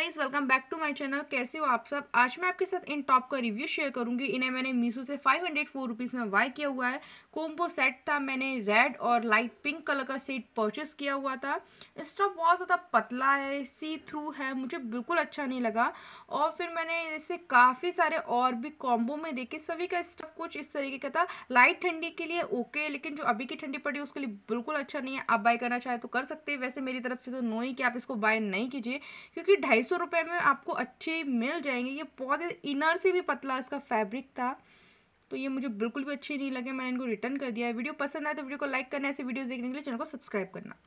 guys welcome back to my channel कैसे हो आप सब आज मैं आपके साथ इन टॉप का रिव्यू शेयर करूंगी इन्हें मैंने मीशो से फाइव हंड्रेड फोर रुपीज़ में बाय किया हुआ है कोम्बो सेट था मैंने रेड और लाइट पिंक कलर का सेट परचेस किया हुआ था टॉप बहुत ज़्यादा पतला है सी थ्रू है मुझे बिल्कुल अच्छा नहीं लगा और फिर मैंने इसे काफ़ी सारे और भी कॉम्बो में देखे सभी का स्टॉप कुछ इस तरीके का था लाइट ठंडी के लिए ओके लेकिन जो अभी की ठंडी पड़ी उसके लिए बिल्कुल अच्छा नहीं है आप बाय करना चाहे तो कर सकते हैं वैसे मेरी तरफ से तो नो ही कि आप इसको बाय नहीं कीजिए क्योंकि ढाई सौ रुपये में आपको अच्छे मिल जाएंगे ये बहुत इनर से भी पतला इसका फैब्रिक था तो ये मुझे बिल्कुल भी अच्छे नहीं लगे मैंने इनको रिटर्न कर दिया है वीडियो पसंद आए तो वीडियो को लाइक करना ऐसे वीडियो देखने के लिए चैनल को सब्सक्राइब करना